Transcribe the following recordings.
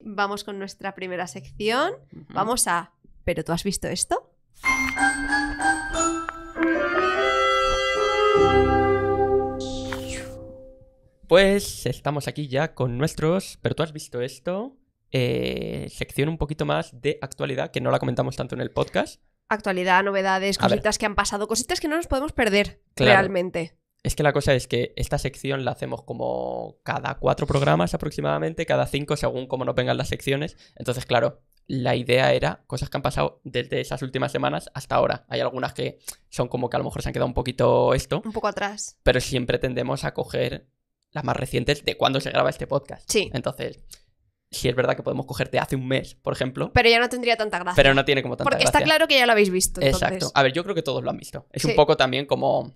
Vamos con nuestra primera sección. Vamos a... ¿Pero tú has visto esto? Pues estamos aquí ya con nuestros... ¿Pero tú has visto esto? Eh, sección un poquito más de actualidad, que no la comentamos tanto en el podcast. Actualidad, novedades, cositas que han pasado, cositas que no nos podemos perder realmente. Es que la cosa es que esta sección la hacemos como cada cuatro programas aproximadamente, cada cinco según cómo nos vengan las secciones. Entonces, claro, la idea era cosas que han pasado desde esas últimas semanas hasta ahora. Hay algunas que son como que a lo mejor se han quedado un poquito esto. Un poco atrás. Pero siempre tendemos a coger las más recientes de cuando se graba este podcast. Sí. Entonces, si es verdad que podemos cogerte hace un mes, por ejemplo. Pero ya no tendría tanta gracia. Pero no tiene como tanta gracia. Porque está claro que ya lo habéis visto. Exacto. A ver, yo creo que todos lo han visto. Es un poco también como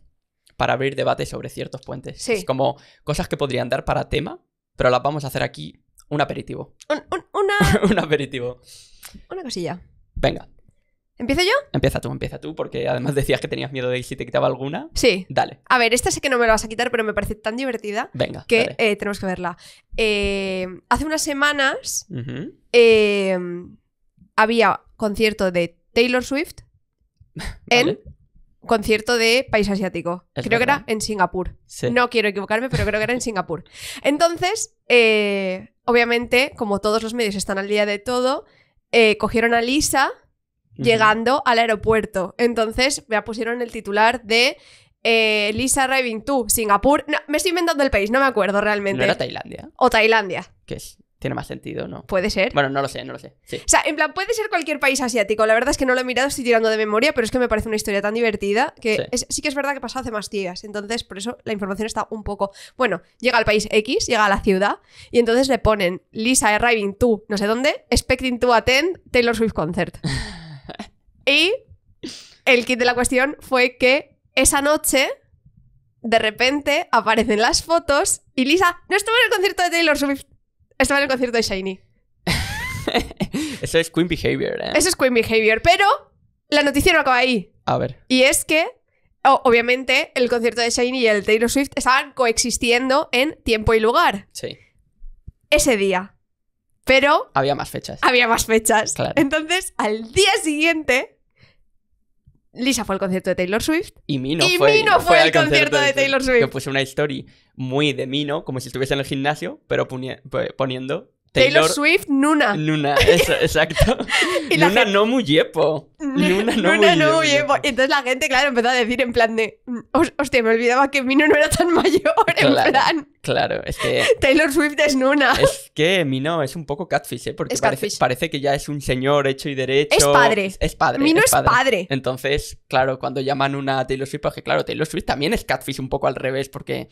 para abrir debate sobre ciertos puentes. Sí. Es como cosas que podrían dar para tema, pero las vamos a hacer aquí un aperitivo. Un, una... aperitivo. Una cosilla. Venga. ¿Empiezo yo? Empieza tú, empieza tú, porque además decías que tenías miedo de si te quitaba alguna. Sí. Dale. A ver, esta sé que no me la vas a quitar, pero me parece tan divertida Venga, que eh, tenemos que verla. Eh, hace unas semanas eh, había concierto de Taylor Swift en concierto de país asiático. creo que era en Singapur. No quiero equivocarme, pero creo que era en Singapur. Entonces, eh, obviamente, como todos los medios están al día de todo, eh, cogieron a Lisa llegando al aeropuerto. Entonces, me pusieron el titular de eh, Lisa Arriving to Singapur. me estoy inventando el país, no me acuerdo realmente. ¿No era Tailandia? O Tailandia. ¿Qué es? Tiene más sentido, ¿no? Puede ser. Bueno, no lo sé, no lo sé. O sea, en plan, puede ser cualquier país asiático. La verdad es que no lo he mirado, estoy tirando de memoria, pero es que me parece una historia tan divertida que sí, que es verdad que pasó hace más días. Entonces, por eso la información está un poco. Bueno, llega al país X, llega a la ciudad, y entonces le ponen Lisa arriving to no sé dónde, expecting to attend Taylor Swift concert. y el kit de la cuestión fue que esa noche de repente aparecen las fotos y Lisa no estuvo en el concierto de Taylor Swift. Estaba en el concierto de Shiny. Eso es Queen Behavior, ¿eh? Eso es Queen Behavior, pero la noticia no acaba ahí. A ver. Y es que, obviamente, el concierto de Shiny y el Taylor Swift estaban coexistiendo en tiempo y lugar. Sí. Ese día. Pero. Había más fechas. Había más fechas. Entonces, al día siguiente, Lisa fue al concierto de Taylor Swift. Y Mino, fue, fue, al concierto, de, Taylor Swift. Que puse una historia muy de Mino, como si estuviese en el gimnasio, pero poniendo Taylor, Swift, Nuna. Nuna, exacto. Nuna no muy Nuna no, muy, no entonces la gente, claro, empezó a decir en plan de. Mm, hostia, me olvidaba que Mino no era tan mayor. en plan. Claro, es que. Taylor Swift es Nuna. Es que Mino es un poco catfish, ¿eh? Porque parece, que ya es un señor hecho y derecho. Es padre. Es, padre. Mino es padre. Entonces, claro, cuando llaman una Taylor Swift, porque claro, Taylor Swift también es catfish un poco al revés, porque.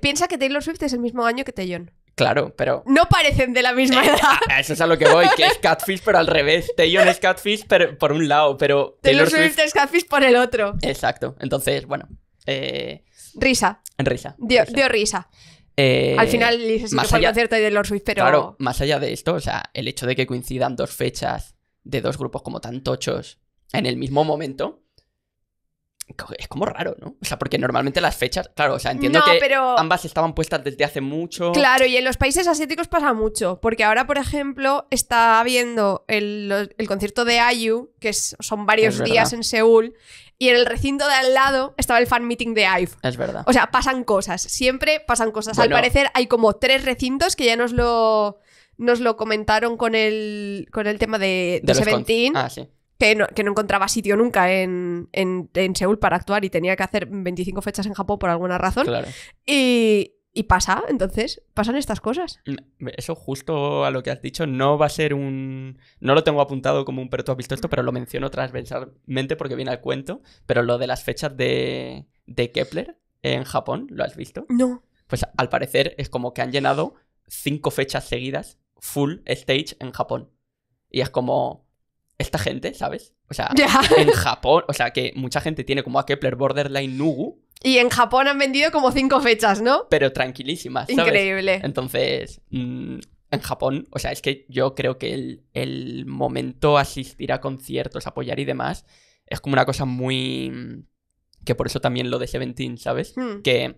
piensa que Taylor Swift es el mismo año que Taylor. Claro, pero. No parecen de la misma eh, edad. eso es a lo que voy, que es Catfish, pero al revés. Taylor es Catfish pero, por un lado, pero. Taylor, es Catfish por el otro. Exacto. Entonces, bueno. Eh, risa. Risa. Dio risa. risa. Eh, al final dices más allá, de pero. Claro, más allá de esto, o sea, el hecho de que coincidan dos fechas de dos grupos como tan tochos en el mismo momento, es como raro, ¿no? O sea, porque normalmente las fechas, claro, o sea, entiendo que ambas estaban puestas desde hace mucho. Claro, y en los países asiáticos pasa mucho, porque ahora, por ejemplo, está habiendo el, concierto de Ayu, que son varios días en Seúl, y en el recinto de al lado estaba el fan meeting de IVE. Es verdad. O sea, pasan cosas, siempre pasan cosas. al parecer hay como tres recintos que ya nos lo nos lo comentaron con el, con el tema de, de, ah, sí que no, encontraba sitio nunca en, en, Seúl para actuar y tenía que hacer 25 fechas en Japón por alguna razón. Claro. Y, y pasa, entonces, pasan estas cosas. Mm, eso justo a lo que has dicho, no va a ser un... No lo tengo apuntado como un, pero tú has visto esto, pero lo menciono transversalmente porque viene al cuento, pero lo de las fechas de, de Kepler en Japón, ¿lo has visto? No. Pues al parecer es como que han llenado cinco fechas seguidas, full stage en Japón. Y es como, esta gente, ¿sabes? O sea, en Japón, o sea, que mucha gente tiene como a Kepler Borderline Nugu. Y en Japón han vendido como cinco fechas, ¿no? Pero tranquilísimas. Increíble. Entonces, mm, en Japón, o sea, es que yo creo que el, momento asistir a conciertos, apoyar y demás, es como una cosa muy... Mm, que por eso también lo de Seventeen, ¿sabes? Hmm. Que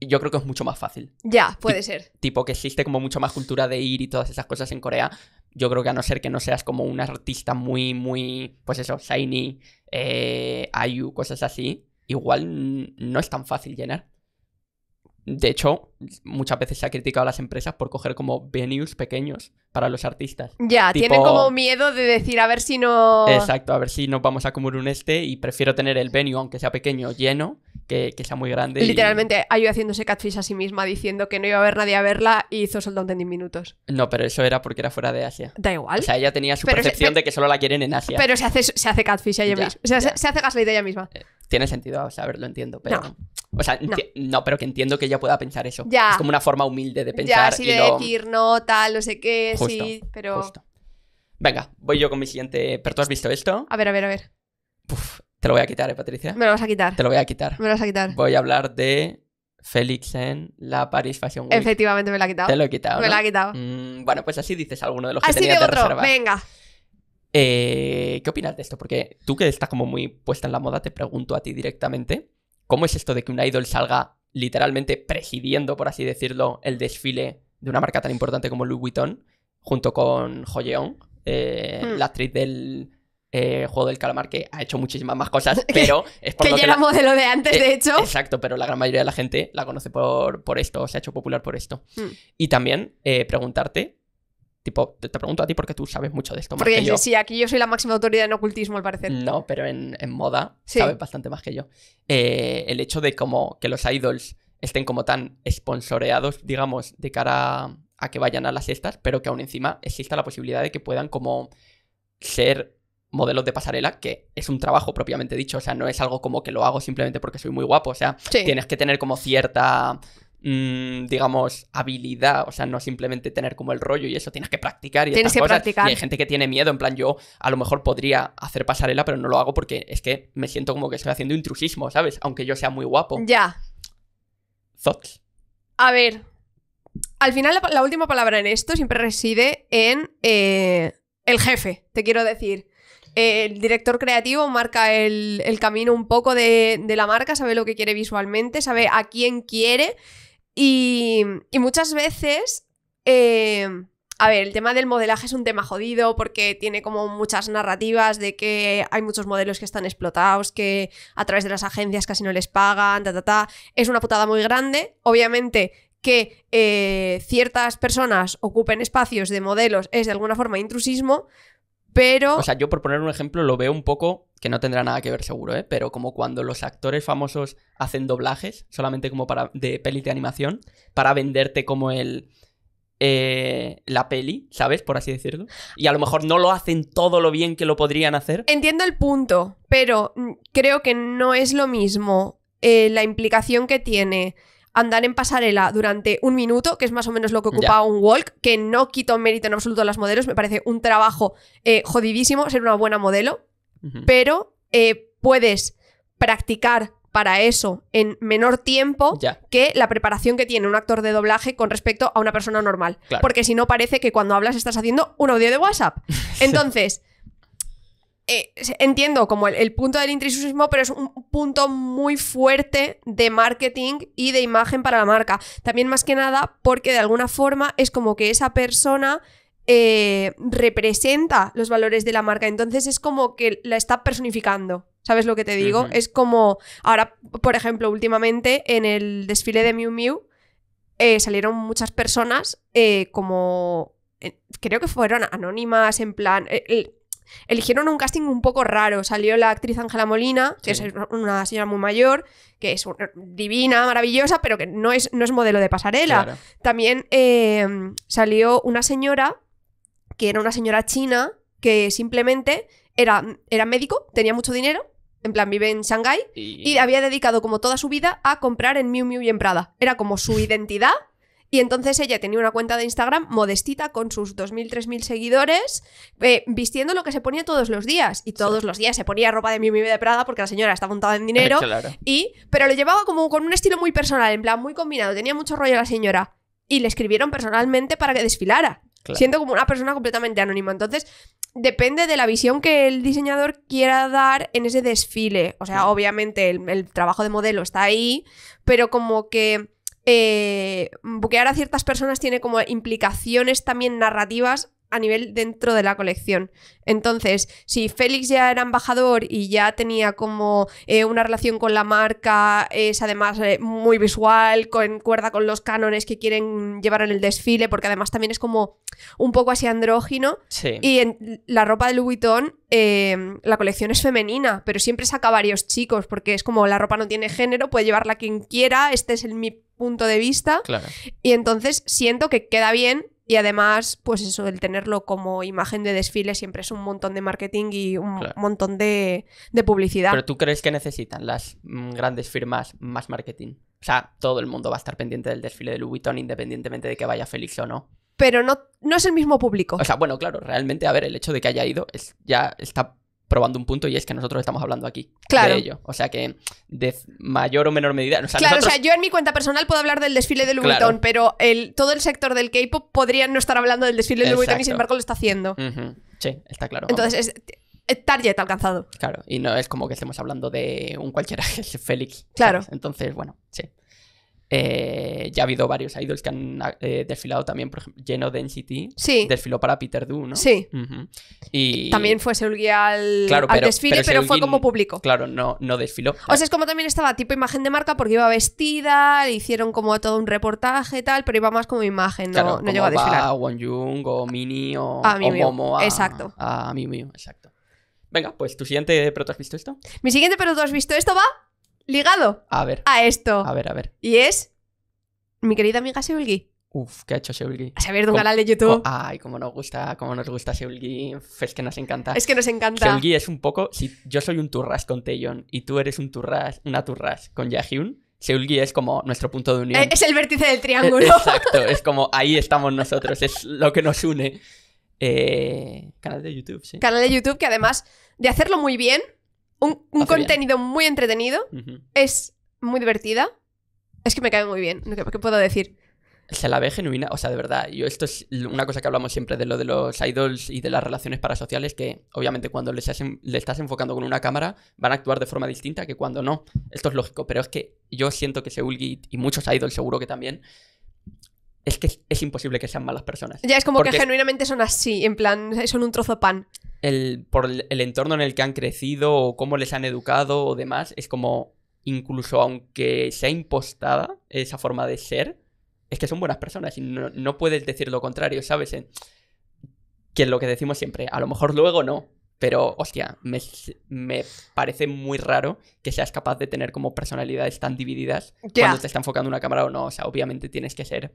yo creo que es mucho más fácil. Ya, puede ser. Tipo que existe como mucho más cultura de ir y todas esas cosas en Corea yo creo que a no ser que no seas como un artista muy, muy, pues eso, shiny, IU, eh, cosas así, igual no es tan fácil llenar. De hecho, muchas veces se ha criticado a las empresas por coger como venues pequeños para los artistas. Ya, tienen como miedo de decir a ver si no. Exacto, a ver si no vamos a comer un este y prefiero tener el venue, aunque sea pequeño, lleno, que, sea muy grande. Literalmente, ayudándose haciéndose catfish a sí misma diciendo que no iba a haber nadie a verla y hizo solo en minutos. No, pero eso era porque era fuera de Asia. Da igual. O sea, ella tenía su percepción de que solo la quieren en Asia. Pero se hace, se hace catfish ella misma. O sea, se, hace gaslight a ella misma. Eh, tiene sentido, o sea, a ver, lo entiendo, pero. No. O sea, no. pero que entiendo que ella pueda pensar eso. Ya. Es como una forma humilde de pensar. Ya, y decir no, tal, no sé qué, sí, pero. Venga, voy yo con mi siguiente. ¿Pero tú has visto esto? A ver, a ver, a ver. Te lo voy a quitar, ¿eh, Patricia? Me lo vas a quitar. Te lo voy a quitar. Me lo vas a quitar. Voy a hablar de Félix en la Paris Fashion Week. Efectivamente, me la ha quitado. Te lo he quitado. Me la ha quitado. Mm, bueno, pues así dices alguno de los que tenía de otro. Venga. Eh, ¿Qué opinas de esto? Porque tú que estás como muy puesta en la moda, te pregunto a ti directamente. ¿Cómo es esto de que una idol salga literalmente presidiendo, por así decirlo, el desfile de una marca tan importante como Louis Vuitton, junto con Joyeon, eh, hmm. la actriz del eh, Juego del Calamar, que ha hecho muchísimas más cosas, pero es por que lo ya era modelo de antes, eh, de hecho. Exacto, pero la gran mayoría de la gente la conoce por, por esto, se ha hecho popular por esto. Hmm. Y también eh, preguntarte, tipo, te, pregunto a ti porque tú sabes mucho de esto. porque yo. sí, aquí yo soy la máxima autoridad en ocultismo, al parecer. No, pero en, moda sabes bastante más que yo. el hecho de como que los idols estén como tan sponsoreados, digamos, de cara a, a que vayan a las estas, pero que aún encima exista la posibilidad de que puedan como ser modelos de pasarela, que es un trabajo propiamente dicho, o sea, no es algo como que lo hago simplemente porque soy muy guapo, o sea, tienes que tener como cierta mm, digamos, habilidad, o sea, no simplemente tener como el rollo y eso, tienes que practicar y tienes cosas. hay gente que tiene miedo, en plan, yo a lo mejor podría hacer pasarela, pero no lo hago porque es que me siento como que estoy haciendo intrusismo, ¿sabes? Aunque yo sea muy guapo. Ya. Thoughts. A ver, al final la, última palabra en esto siempre reside en eh, el jefe, te quiero decir el director creativo marca el, camino un poco de, la marca, sabe lo que quiere visualmente, sabe a quién quiere y, muchas veces... Eh, a ver, el tema del modelaje es un tema jodido porque tiene como muchas narrativas de que hay muchos modelos que están explotados, que a través de las agencias casi no les pagan, ta, ta, ta. Es una putada muy grande. Obviamente que eh, ciertas personas ocupen espacios de modelos es de alguna forma intrusismo, pero. O sea, yo por poner un ejemplo lo veo un poco que no tendrá nada que ver seguro, ¿eh? Pero como cuando los actores famosos hacen doblajes, solamente como para. de peli de animación, para venderte como el. Eh, la peli, ¿sabes? Por así decirlo. Y a lo mejor no lo hacen todo lo bien que lo podrían hacer. Entiendo el punto, pero mm, creo que no es lo mismo eh, la implicación que tiene andar en pasarela durante un minuto, que es más o menos lo que ocupa un walk, que no quito mérito en absoluto a las modelos, me parece un trabajo eh, jodidísimo ser una buena modelo, pero eh, puedes practicar para eso en menor tiempo que la preparación que tiene un actor de doblaje con respecto a una persona normal. Porque si no parece que cuando hablas estás haciendo un audio de WhatsApp. Entonces... Eh, entiendo como el, punto del intrusismo, pero es un punto muy fuerte de marketing y de imagen para la marca. También más que nada porque de alguna forma es como que esa persona eh, representa los valores de la marca, entonces es como que la está personificando. ¿Sabes lo que te digo? Es como, ahora, por ejemplo, últimamente en el desfile de Miu Miu eh, salieron muchas personas como, creo que fueron anónimas, en plan, eligieron un casting un poco raro. Salió la actriz Ángela Molina, que es una señora muy mayor, que es divina, maravillosa, pero que no es, no es modelo de pasarela. También eh, salió una señora, que era una señora china, que simplemente era, era médico, tenía mucho dinero, en plan, vive en Shanghái y... había dedicado como toda su vida a comprar en Miu Miu y en Prada. Era como su identidad y entonces ella tenía una cuenta de Instagram modestita con sus 2.000, 3.000 seguidores, eh, vistiendo lo que se ponía todos los días. Y todos los días se ponía ropa de Mimi de Prada porque la señora estaba montada en dinero. Claro. Y, pero lo llevaba como con un estilo muy personal, en plan muy combinado. Tenía mucho rollo la señora. Y le escribieron personalmente para que desfilara. Siento Siendo como una persona completamente anónima. Entonces, depende de la visión que el diseñador quiera dar en ese desfile. O sea, obviamente el, trabajo de modelo está ahí, pero como que buquear eh, a ciertas personas tiene como implicaciones también narrativas a nivel dentro de la colección. Entonces, si Félix ya era embajador y ya tenía como eh, una relación con la marca, es además eh, muy visual, concuerda con los cánones que quieren llevar en el desfile, porque además también es como un poco así andrógino. Y en la ropa de Louis Vuitton, em, la colección es femenina, pero siempre saca varios chicos, porque es como la ropa no tiene género, puede llevarla quien quiera, este es el, mi punto de vista. Claro. Y entonces siento que queda bien y además, pues eso, el tenerlo como imagen de desfile siempre es un montón de marketing y un montón de, publicidad. Pero tú crees que necesitan las mm, grandes firmas más marketing. O sea, todo el mundo va a estar pendiente del desfile de Louis Vuitton independientemente de que vaya Félix o no. Pero no, no es el mismo público. O sea, bueno, claro, realmente, a ver, el hecho de que haya ido es, ya está probando un punto y es que nosotros estamos hablando aquí claro. de ello. O sea que de mayor o menor medida. claro, o sea, yo en mi cuenta personal puedo hablar del desfile de Louis pero el, todo el sector del K-pop podría no estar hablando del desfile de Louis y sin embargo lo está haciendo. Sí, está claro. Entonces es target alcanzado. Claro, y no es como que estemos hablando de un cualquiera Félix. Claro. Entonces, bueno, sí. Eh, ya ha habido varios idols que han eh, desfilado también, por ejemplo, Geno Density sí. desfiló para Peter Du ¿no? Sí. y... También fue Seulgi al, desfile, pero, fue como público. Claro, no, no desfiló. O sea, es como también estaba tipo imagen de marca porque iba vestida, le hicieron como todo un reportaje y tal, pero iba más como imagen, no, no llegó a desfilar. A Won o Mini o, ah, exacto. A ah, mí exacto. Venga, pues tu siguiente pero tú has visto esto. Mi siguiente pero tú has visto esto va ligado a, ver, a esto. A ver, a ver. Y es mi querida amiga Seulgi. Uf, ¿qué ha hecho Seulgi? Se ha abierto un canal de YouTube. ay, como nos gusta, como nos gusta Seulgi. Es que nos encanta. Es que nos encanta. Seulgi es un poco. Si yo soy un turras con Taeyeon y tú eres un turras, una turras con Jaehyun, Seulgi es como nuestro punto de unión. Eh, es el vértice del eh, triángulo. Exacto, es como ahí estamos nosotros, es lo que nos une. Eh, canal de YouTube, sí. Canal de YouTube que además de hacerlo muy bien, un, contenido muy entretenido. Es muy divertida. Es que me cae muy bien. ¿Qué puedo decir? Se la ve genuina, o sea, de verdad, yo esto es una cosa que hablamos siempre de lo de los idols y de las relaciones parasociales, que obviamente cuando les le estás enfocando con una cámara van a actuar de forma distinta que cuando no. Esto es lógico, pero es que yo siento que Seulgi y muchos idols seguro que también, es que es, imposible que sean malas personas. Ya, es como que genuinamente son así, en plan, son un trozo de pan el, por el entorno en el que han crecido o cómo les han educado o demás, es como, incluso aunque sea impostada esa forma de ser, es que son buenas personas y no, puedes decir lo contrario, ¿sabes? Que es lo que decimos siempre, a lo mejor luego no, pero hostia, me, me, parece muy raro que seas capaz de tener como personalidades tan divididas cuando te está enfocando una cámara o no, o sea, obviamente tienes que ser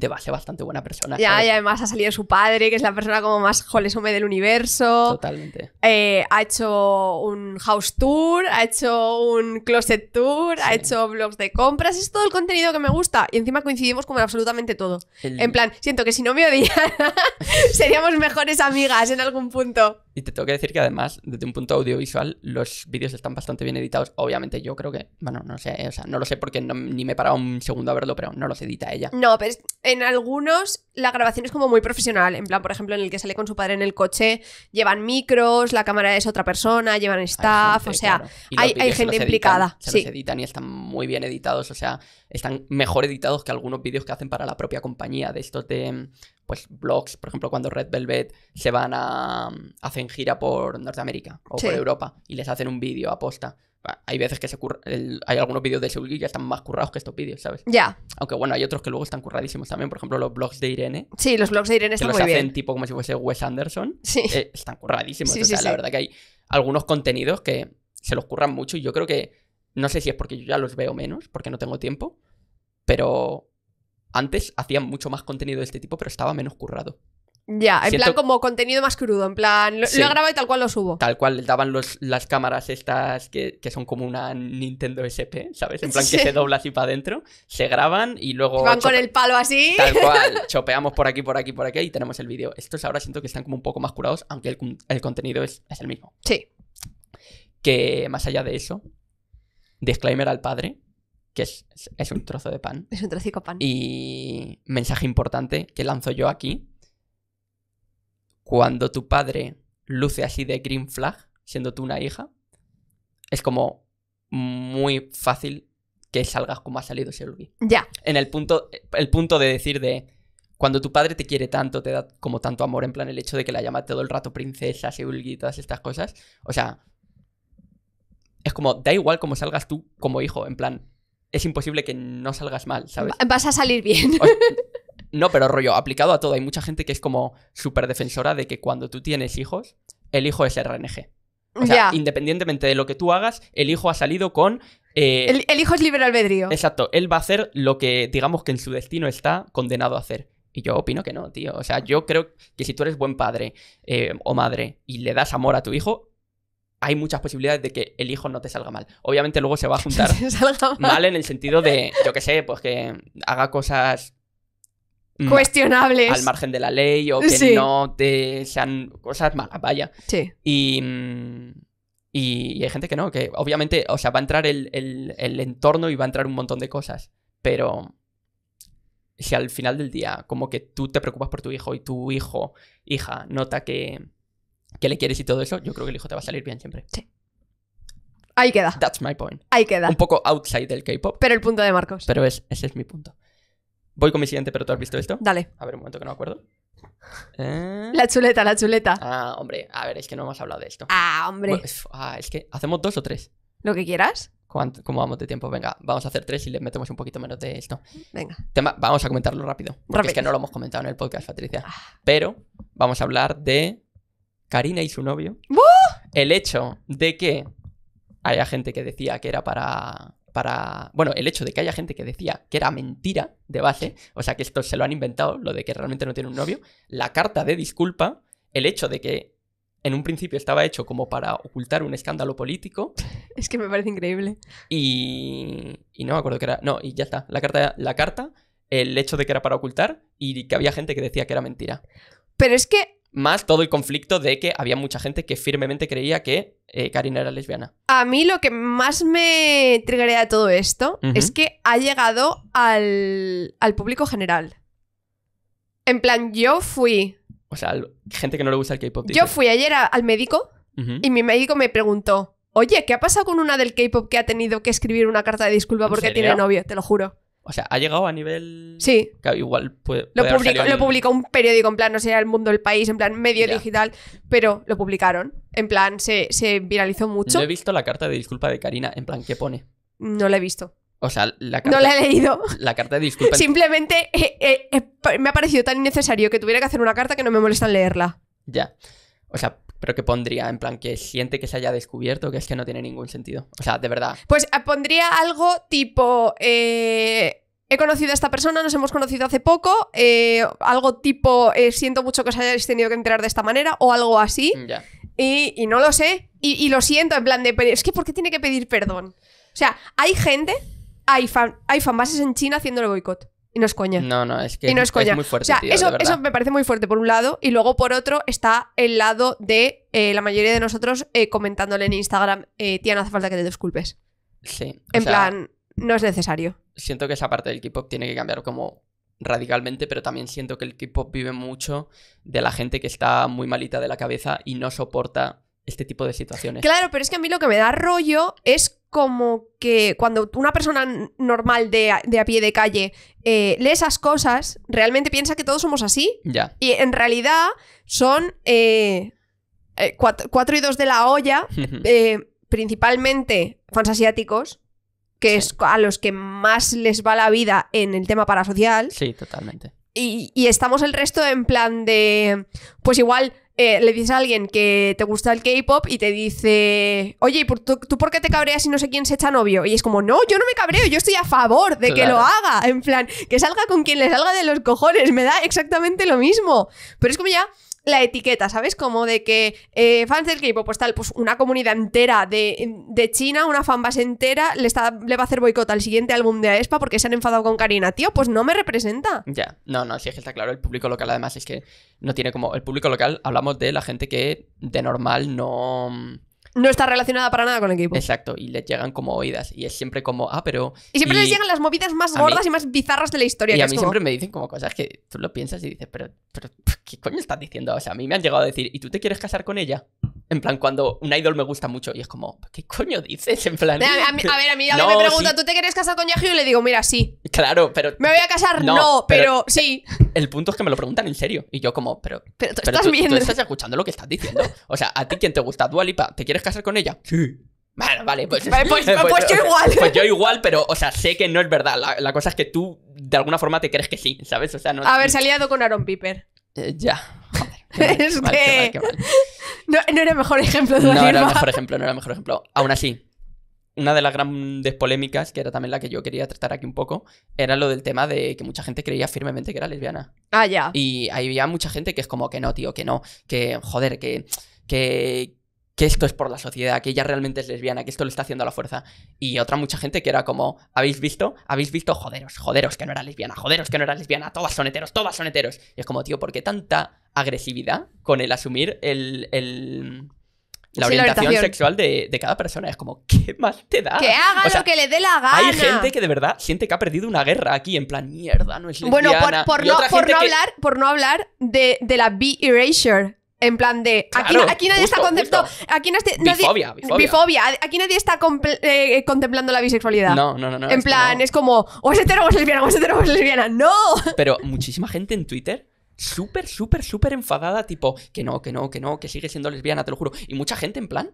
de base bastante buena persona. Ya, y además ha salido su padre, que es la persona como más jolesome del universo. Totalmente. Eh, ha hecho un house tour, ha hecho un closet tour, ha hecho blogs de compras. Es todo el contenido que me gusta. Y encima coincidimos con absolutamente todo. En plan, siento que si no me odiara, seríamos mejores amigas en algún punto. Y te tengo que decir que además, desde un punto audiovisual, los vídeos están bastante bien editados. Obviamente, yo creo que, bueno, no sé, o sea, no lo sé porque ni me he parado un segundo a verlo, pero no los edita ella. No, pero es, en algunos la grabación es como muy profesional, en plan, por ejemplo, en el que sale con su padre en el coche, llevan micros, la cámara es otra persona, llevan staff, o sea, hay, gente implicada. sí, se los editan y están muy bien editados, o sea, están mejor editados que algunos vídeos que hacen para la propia compañía, de estos de, pues, blogs, por ejemplo, cuando Red Velvet se van a, hacen gira por Norteamérica o por Europa y les hacen un vídeo posta hay veces que se hay algunos vídeos de Seul ya están más currados que estos vídeos, ¿sabes? Ya. Aunque bueno, hay otros que luego están curradísimos también, por ejemplo, los blogs de Irene. Sí, los blogs de Irene están que los hacen tipo como si fuese Wes Anderson. Sí. Eh, están curradísimos, o sea, la verdad que hay algunos contenidos que se los curran mucho y yo creo que no sé si es porque yo ya los veo menos, porque no tengo tiempo, pero antes hacían mucho más contenido de este tipo, pero estaba menos currado. Ya, en plan como contenido más crudo, en plan lo, grabo y tal cual lo subo. Tal cual daban las cámaras estas que, son como una Nintendo SP, ¿sabes? En plan que se dobla así para adentro, se graban y luego... Van con el palo así. Tal cual, chopeamos por aquí, por aquí, por aquí y tenemos el vídeo. Estos ahora siento que están como un poco más curados, aunque el, contenido es, el mismo. Sí. Que más allá de eso, disclaimer al padre, que es, un trozo de pan. Es un trocico pan. Y mensaje importante que lanzo yo aquí, cuando tu padre luce así de green flag, siendo tú una hija, es como muy fácil que salgas como ha salido Seulgi. Ya. En el punto, el punto de decir de cuando tu padre te quiere tanto, te da como tanto amor, en plan el hecho de que la llama todo el rato princesa, Seulgi y todas estas cosas. O sea, es como, da igual como salgas tú como hijo, en plan, es imposible que no salgas mal, ¿sabes? Vas a salir bien. No, pero rollo, aplicado a todo. Hay mucha gente que es como súper defensora de que cuando tú tienes hijos, el hijo es RNG. O sea, independientemente de lo que tú hagas, el hijo ha salido con. Eh, el, hijo es libre albedrío. Exacto. Él va a hacer lo que, digamos, que en su destino está condenado a hacer. Y yo opino que no, tío. O sea, yo creo que si tú eres buen padre eh, o madre y le das amor a tu hijo, hay muchas posibilidades de que el hijo no te salga mal. Obviamente luego se va a juntar mal en el sentido de, yo qué sé, pues que haga cosas Mm. cuestionables. Al margen de la ley o que no te sean cosas malas, vaya. Sí. Y, y, hay gente que no, que obviamente, o sea, va a entrar el, el, entorno y va a entrar un montón de cosas, pero si al final del día como que tú te preocupas por tu hijo y tu hijo, hija, nota que, que le quieres y todo eso, yo creo que el hijo te va a salir bien siempre. Sí. Ahí queda. That's my point. Ahí queda. Un poco outside del K-pop. Pero el punto de Marcos. Pero es, ese es mi punto. Voy con mi siguiente, pero tú has visto esto. Dale. A ver, un momento que no me acuerdo. Eh. La chuleta, la chuleta. Ah, hombre, a ver, es que no hemos hablado de esto. Ah, hombre. Ah, es, que hacemos dos o tres. Lo que quieras. ¿Cómo vamos de tiempo? Venga, vamos a hacer tres y le metemos un poquito menos de esto. Venga. vamos a comentarlo rápido. es que no lo hemos comentado en el podcast, Patricia. Ah. Pero vamos a hablar de Karina y su novio. El hecho de que haya gente que decía que era para para... Bueno, el hecho de que haya gente que decía que era mentira de base, o sea que esto se lo han inventado, lo de que realmente no tiene un novio, la carta de disculpa, el hecho de que en un principio estaba hecho como para ocultar un escándalo político. Es que me parece increíble. Y, y no me acuerdo que era. No, y ya está. La carta, la carta, el hecho de que era para ocultar y que había gente que decía que era mentira. Pero es que más todo el conflicto de que había mucha gente que firmemente creía que eh, Karina era lesbiana. A mí lo que más me de todo esto es que ha llegado al, al público general. En plan, yo fui. O sea, gente que no le gusta el K-pop. Yo fui ayer al médico y mi médico me preguntó: Oye, ¿qué ha pasado con una del K-pop que ha tenido que escribir una carta de disculpa porque tiene novio? Te lo juro. O sea, ha llegado a nivel. Sí. igual puede. lo, publicó, un periódico, en plan, no sé, el mundo, del país, en plan, medio digital, pero lo publicaron. En plan, se, viralizó mucho. No he visto la carta de disculpa de Karina, en plan, ¿qué pone? No la he visto. O sea, la carta. No la he leído. La carta de disculpa. Simplemente eh, eh, me ha parecido tan innecesario que tuviera que hacer una carta que no me molesta leerla. Ya. O sea, pero que pondría en plan que siente que se haya descubierto, que es que no tiene ningún sentido. O sea, de verdad. Pues eh, pondría algo tipo... Eh, he conocido a esta persona, nos hemos conocido hace poco, eh, algo tipo, siento mucho que os hayáis tenido que enterar de esta manera o algo así. Mm, y, no lo sé. Y, lo siento, en plan de, es que ¿por qué tiene que pedir perdón? O sea, hay gente, hay, hay fanbases en China haciéndole boicot. Y no es coña. No, no, es que es, muy fuerte. eso, eso me parece muy fuerte por un lado. Y luego por otro está el lado de eh, la mayoría de nosotros eh, comentándole en Instagram, eh, tía, no hace falta que te disculpes. Sí. En plan, no es necesario. Siento que esa parte del K-pop tiene que cambiar como radicalmente, pero también siento que el K-pop vive mucho de la gente que está muy malita de la cabeza y no soporta este tipo de situaciones. Claro, pero es que a mí lo que me da rollo es como que cuando una persona normal de, a, pie de calle eh, lee esas cosas, realmente piensa que todos somos así. Y en realidad son eh, eh, cuatro y dos de la olla, principalmente fans asiáticos, que es a los que más les va la vida en el tema parasocial. Sí, totalmente. Y, y estamos el resto en plan de, pues igual eh, le dices a alguien que te gusta el K-pop y te dice, oye, ¿tú, ¿tú por qué te cabreas si no sé quién se echa novio? Y es como, no, yo no me cabreo, yo estoy a favor de que lo haga. En plan, que salga con quien le salga de los cojones, me da exactamente lo mismo. Pero es como ya la etiqueta, ¿sabes? Como de que eh, fans del k pues tal, pues una comunidad entera de, de China, una fanbase entera, le, está, le va a hacer boicot al siguiente álbum de Aespa porque se han enfadado con Karina. Tío, pues no me representa. Ya, no, no, sí es que está claro, el público local además es que no tiene como. El público local, hablamos de la gente que de normal no no está relacionada para nada con el equipo. Exacto, y les llegan como oídas. Y es siempre como, ah, pero. Y siempre les llegan las movidas más gordas y más bizarras de la historia. Y a mí siempre me dicen como cosas que tú lo piensas y dices, pero, pero, ¿qué coño estás diciendo? O sea, a mí me han llegado a decir, ¿y tú te quieres casar con ella? En plan, cuando un idol me gusta mucho y es como, ¿qué coño dices? En plan. A, a, mí, a ver, a mí me pregunta, ¿tú te quieres casar con Yahoo? Y le digo, mira, sí. Claro, pero. Me voy a casar, no, pero, sí. El punto es que me lo preguntan en serio. Y yo, como, pero. Pero tú estás viendo. estás escuchando lo que estás diciendo. O sea, ¿a ti quién te gusta? Dualipa, ¿te quieres casar con ella? Sí. Bueno, vale, pues, vale, pues, pues, pues, yo igual. Pues yo igual, pero, o sea, sé que no es verdad. La, cosa es que tú, de alguna forma, te crees que sí, ¿sabes? O sea, no. A ver, se ha liado con Aaron Piper. ya. es que. No, era el mejor ejemplo de No era el mejor ejemplo, no era el mejor ejemplo. Aún así, una de las grandes polémicas, que era también la que yo quería tratar aquí un poco, era lo del tema de que mucha gente creía firmemente que era lesbiana. Ah, ya. Y ahí había mucha gente que es como que no, tío, que no, que joder, que, que, que esto es por la sociedad, que ella realmente es lesbiana, que esto lo está haciendo a la fuerza. Y otra mucha gente que era como, ¿habéis visto? ¿Habéis visto? Joderos, joderos que no era lesbiana, joderos que no era lesbiana, todas son heteros, todas son heteros. Y es como, tío, ¿por qué tanta agresividad con el asumir el, el la, orientación sexual de, de, cada persona. Es como, ¿qué más te da? Que haga lo que le dé la gana. Hay gente que de verdad siente que ha perdido una guerra aquí, en plan, mierda, no es Bueno, por, no, por no, hablar, por no hablar de, de la B-erasure, en plan de. Aquí, nadie está concepto. Aquí nadie, bifobia, bifobia. Aquí nadie está eh, contemplando la bisexualidad. No, no, no. en plan, es como. O es hetero o es lesbiana, o es hetero o es lesbiana. ¡No! Pero muchísima gente en Twitter súper, súper, súper enfadada, tipo, que no, que no, que no, que sigue siendo lesbiana, te lo juro. Y mucha gente en plan,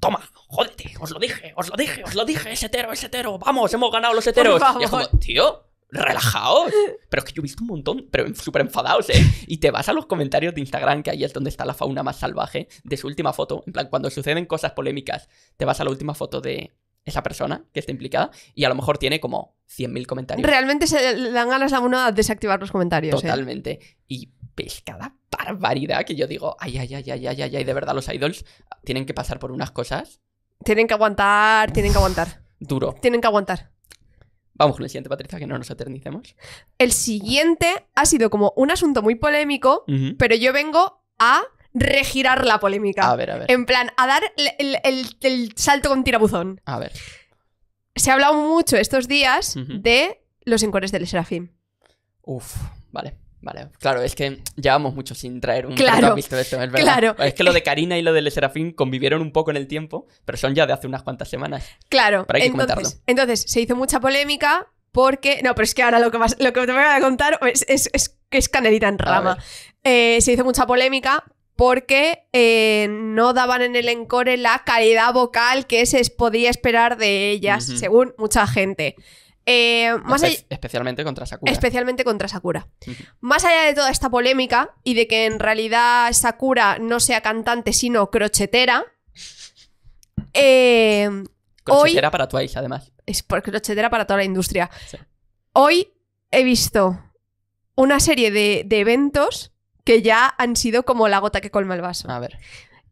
toma, jódete, os lo dije, os lo dije, os lo dije, es hetero, es hetero, vamos, hemos ganado los heteros. tío, relajaos. Pero es que yo he visto un montón, pero súper enfadados, ¿eh? Y te vas a los comentarios de Instagram, que ahí es donde está la fauna más salvaje, de su última foto. En plan, cuando suceden cosas polémicas, te vas a la última foto de esa persona que está implicada y a lo mejor tiene como 100.000 comentarios. Realmente se dan ganas a uno a desactivar los comentarios. ¿eh? Totalmente. Y pescada barbaridad que yo digo, ay, ay, ay, ay, ay, ay, ay, de verdad los idols tienen que pasar por unas cosas. Tienen que aguantar, tienen que aguantar. Duro. Tienen que aguantar. Vamos con el siguiente, Patricia, que no nos eternicemos. El siguiente ha sido como un asunto muy polémico, pero yo vengo a regirar la polémica. A ver, a ver. En plan, a dar el, salto con tirabuzón. A ver. Se ha hablado mucho estos días de los encuadres del Serafín. Uf, vale. Vale, claro, es que llevamos mucho sin traer un claro, esto, es Claro. Es que lo de Karina y lo del Serafín convivieron un poco en el tiempo, pero son ya de hace unas cuantas semanas. Claro, entonces, se hizo mucha polémica porque. No, pero es que ahora lo que, lo que te voy a contar es, es, es, en rama. Eh, se hizo mucha polémica porque eh, no daban en el encore la calidad vocal que se podía esperar de ellas, según mucha gente. Eh, especialmente contra Sakura. Especialmente contra Sakura. Más allá de toda esta polémica y de que en realidad Sakura no sea cantante sino crochetera. Eh, crochetera para para Twice, además. Es crochetera para toda la industria. Hoy he visto una serie de, eventos que ya han sido como la gota que colma el vaso. A ver.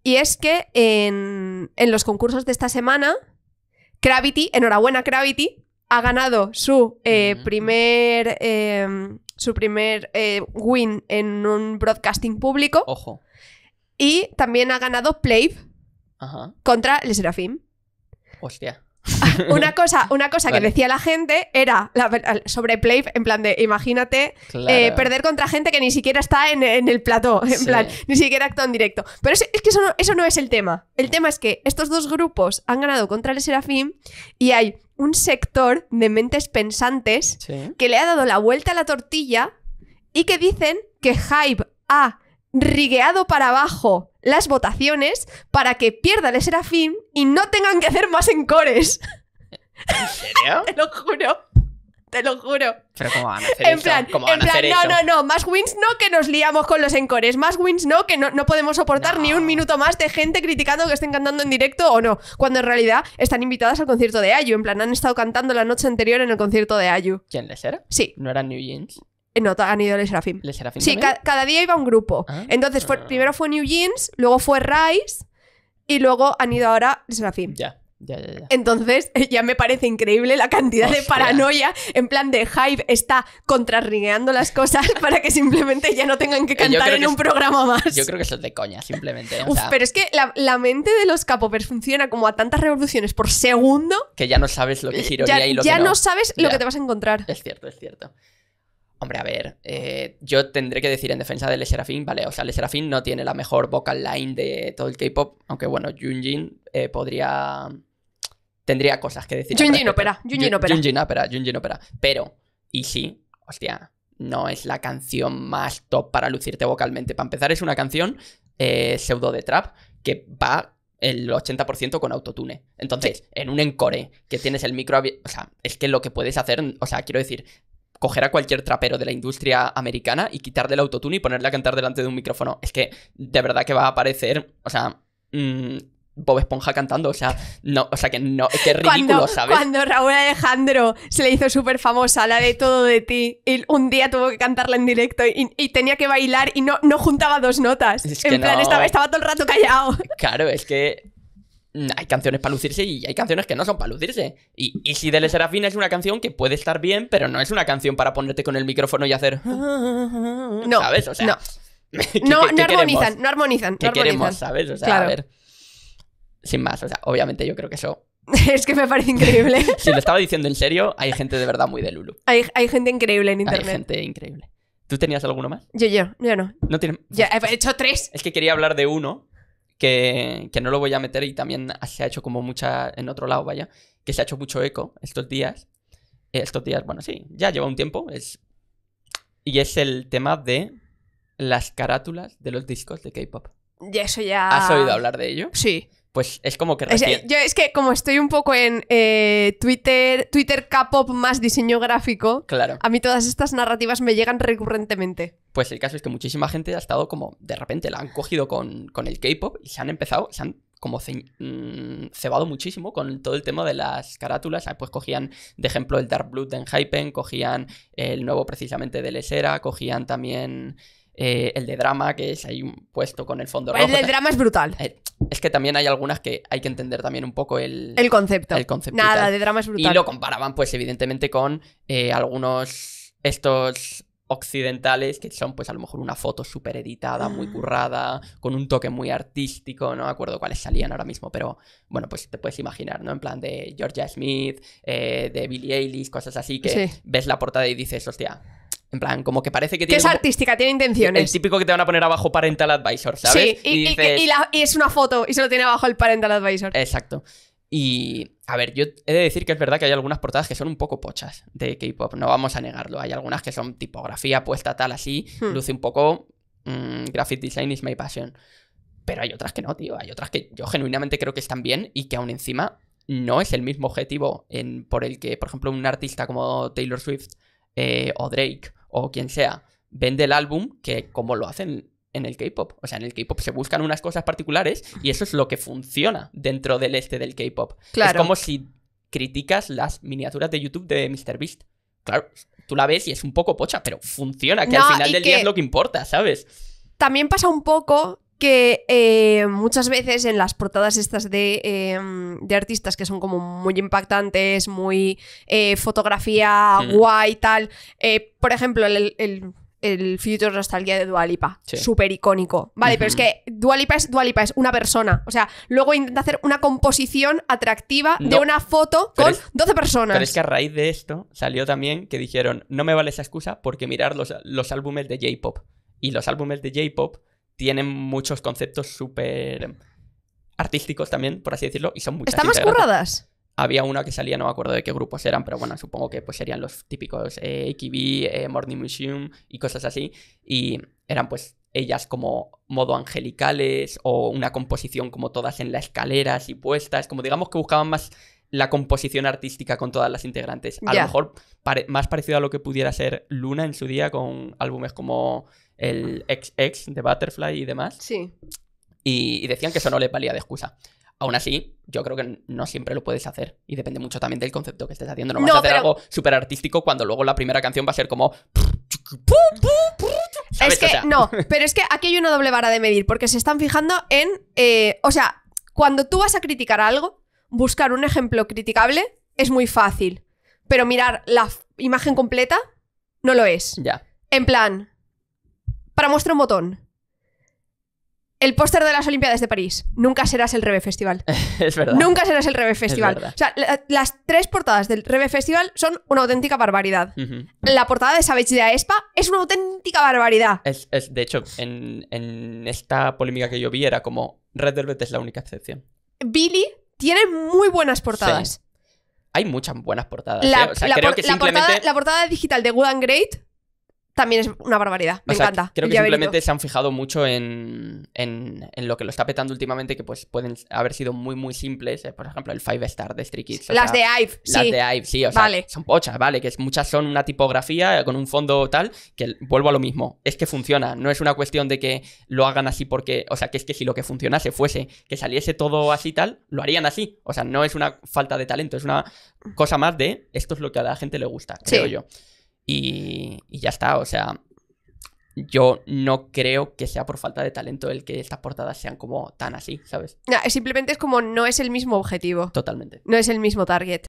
Y es que en, en los concursos de esta semana, Gravity, enhorabuena Gravity, ha ganado su eh, primer eh, su primer eh, win en un broadcasting público. Ojo. Y también ha ganado Play contra el Serafim. Hostia. una cosa, una cosa que decía la gente era sobre Play, en plan de, imagínate eh, perder contra gente que ni siquiera está en, el plató, en plan, ni siquiera actúa en directo. Pero es, que eso no, es el tema. El tema es que estos dos grupos han ganado contra el Serafín y hay un sector de mentes pensantes que le ha dado la vuelta a la tortilla y que dicen que Hype ha rigueado para abajo las votaciones para que pierda el Serafín y no tengan que hacer más encores. ¿En serio? Te lo juro. Te lo juro. Pero ¿cómo van a en en plan, no, no, no. Más wins no que nos liamos con los encores. Más wins no que no, podemos soportar ni un minuto más de gente criticando que estén cantando en directo o no. Cuando en realidad están invitadas al concierto de Ayu. En plan, han estado cantando la noche anterior en el concierto de Ayu. ¿Quién les era? Sí. ¿No eran New Jeans? Eh, no, han ido Les Serafim. ¿Les sí, cada día iba un grupo. Ah. Entonces, fue, primero fue New Jeans, luego fue Rice y luego han ido ahora Les Ya. Entonces, ya me parece increíble la cantidad de paranoia, en plan de Hype está contrarrigueando las cosas para que simplemente ya no tengan que cantar en un programa más. Yo creo que eso es de coña, simplemente. pero es que la, mente de los capopers funciona como a tantas revoluciones por segundo. Que ya no sabes lo que es ironía y Ya no sabes lo que te vas a encontrar. Es cierto, es cierto. Hombre, a ver, eh, yo tendré que decir en defensa de Le Serafín, vale, o sea, Le Serafín no tiene la mejor vocal line de todo el K-pop, aunque bueno, Junjin eh, podría tendría cosas que decir. Junjin Opera, Junjin Opera. Junjin Opera, Junjin Opera. Pero, y sí, hostia, no es la canción más top para lucirte vocalmente. Para empezar, es una canción eh, pseudo de trap que va el 80% con autotune. Entonces, en un encore que tienes el micro o sea, es que lo que puedes hacer, o sea, quiero decir, coger a cualquier trapero de la industria americana y quitarle el autotune y ponerle a cantar delante de un micrófono, es que de verdad que va a aparecer, o sea, mmm, Bob Esponja cantando, o sea, no, o sea que no, ridículo, ¿sabes? Cuando Raúl Alejandro se le hizo súper famosa la de Todo de ti, y un día tuvo que cantarla en directo y, tenía que bailar y no, no juntaba dos notas. en plan, estaba, estaba todo el rato callado. Claro, es que mm, hay canciones para lucirse y hay canciones que no son para lucirse. Y, y si Dele Serafina es una canción que puede estar bien, pero no es una canción para ponerte con el micrófono y hacer. No, ¿Sabes? O sea. No. no, armonizan, no, armonizan, queremos, sabes? O sea, a ver. Sin más, o sea, obviamente yo creo que eso es que me parece increíble. si lo estaba diciendo en serio, hay gente de verdad muy de Lulu. Hay, gente increíble en internet. Hay gente increíble. ¿Tú tenías alguno más? Yo, yo, yo no. No tiene... ya he hecho tres. Es que quería hablar de uno que, no lo voy a meter y también se ha hecho como mucha. en otro lado, vaya. Que se ha hecho mucho eco estos días. Estos días, bueno, sí, ya lleva un tiempo. Es, y es el tema de las carátulas de los discos de K-pop. ya eso ya. ¿Has oído hablar de ello? Sí pues es como que yo es que como estoy un poco en eh, Twitter, Twitter K-pop más diseño gráfico, claro. a mí todas estas narrativas me llegan recurrentemente. Pues el caso es que muchísima gente ha estado como, de repente la han cogido con, con el K-pop y se han empezado, se han como mm, cebado muchísimo con todo el tema de las carátulas. Ah, pues cogían, de ejemplo, el Dark Blood de Enhypen, cogían el nuevo precisamente de Lesera, cogían también eh, el de drama, que es ahí un puesto con el fondo rojo. El de drama es brutal. Eh, es que también hay algunas que hay que entender también un poco el, el concepto. El concepto. Nada, de drama es brutal. Y lo comparaban, pues, evidentemente, con eh, algunos estos occidentales que son pues a lo mejor una foto súper editada, muy ah. currada, con un toque muy artístico, no me acuerdo cuáles salían ahora mismo, pero bueno, pues te puedes imaginar, ¿no? En plan de Georgia Smith, de Billie Eilish, cosas así, que ves la portada y dices, hostia, en plan, como que parece que tiene. es artística, tiene intenciones. El típico que te van a poner abajo parental advisor, ¿sabes? Sí, y, es una foto y se lo tiene abajo el parental advisor. Exacto. Y, a ver, yo he de decir que es verdad que hay algunas portadas que son un poco pochas de K-pop, no vamos a negarlo. Hay algunas que son tipografía puesta tal, así, hmm. luce un poco. Mm, graphic design is my passion. Pero hay otras que no, tío. Hay otras que yo genuinamente creo que están bien y que aún encima no es el mismo objetivo en, por el que, por ejemplo, un artista como Taylor Swift eh, o Drake o quien sea vende el álbum que como lo hacen en el K-pop. O sea, en el K-pop se buscan unas cosas particulares y eso es lo que funciona dentro del este del K-pop. Claro. Es como si criticas las miniaturas de YouTube de MrBeast. Claro, tú la ves y es un poco pocha, pero funciona, que al final del día es lo que importa, ¿sabes? También pasa un poco que eh, muchas veces en las portadas estas eh, de, artistas que son como muy impactantes, muy eh, fotografía mm. guay y tal, por ejemplo, el, el, el Future Nostalgia de Dualipa, súper icónico. Vale, pero es que Dualipa es Dualipa, es una persona. O sea, luego intenta hacer una composición atractiva de una foto con 12 personas. Pero es que a raíz de esto salió también que dijeron, no me vale esa excusa porque mirar los, los álbumes de J-Pop. Y los álbumes de J-Pop tienen muchos conceptos súper artísticos también, por así decirlo, y son muy... ¿Están más curradas? Había una que salía, no me acuerdo de qué grupos eran, pero bueno, supongo que pues serían los típicos eh, AQB, eh, Morning Museum y cosas así. Y eran pues ellas como modo angelicales o una composición como todas en la escaleras y puestas, como digamos que buscaban más la composición artística con todas las integrantes. A lo mejor más parecido a lo que pudiera ser Luna en su día con álbumes como el XX de Butterfly y demás. Sí. Y, decían que eso no le valía de excusa. Aún así, yo creo que no siempre lo puedes hacer. Y depende mucho también del concepto que estés haciendo. No, vas a hacer algo súper artístico cuando luego la primera canción va a ser como. Es que no, pero es que aquí hay una doble vara de medir, porque se están fijando en. Eh, o sea, cuando tú vas a criticar algo, buscar un ejemplo criticable es muy fácil, pero mirar la imagen completa no lo es. Ya. En plan, para mostrar un botón. El póster de las Olimpiadas de París. Nunca serás el Rebe Festival. es verdad. Nunca serás el Rebe Festival. O sea, las tres portadas del Rebe Festival son una auténtica barbaridad. La portada de Savage de Aespa es una auténtica barbaridad. Es, de hecho, en, en esta polémica que yo vi era como Red Velvet es la única excepción. Billy tiene muy buenas portadas. Hay muchas buenas portadas. La, ¿eh? portada, la portada digital de Good and Great también es una barbaridad. Me encanta. Creo que simplemente se han fijado mucho en, en, lo que lo está petando últimamente, que pues pueden haber sido muy, muy simples. Eh, por ejemplo, el Five Star de Street Kids. Las de Ive, sí. Las de Ive, sí. O vale. son pochas, ¿vale? Que muchas son una tipografía con un fondo tal, que vuelvo a lo mismo. Es que funciona. No es una cuestión de que lo hagan así porque. O sea, que es que si lo que funcionase fuese que saliese todo así tal, lo harían así. O sea, no es una falta de talento, es una cosa más de esto es lo que a la gente le gusta, creo yo. Y, ya está, o sea, yo no creo que sea por falta de talento el que estas portadas sean como tan así, ¿sabes? simplemente es como no es el mismo objetivo. Totalmente. No es el mismo target.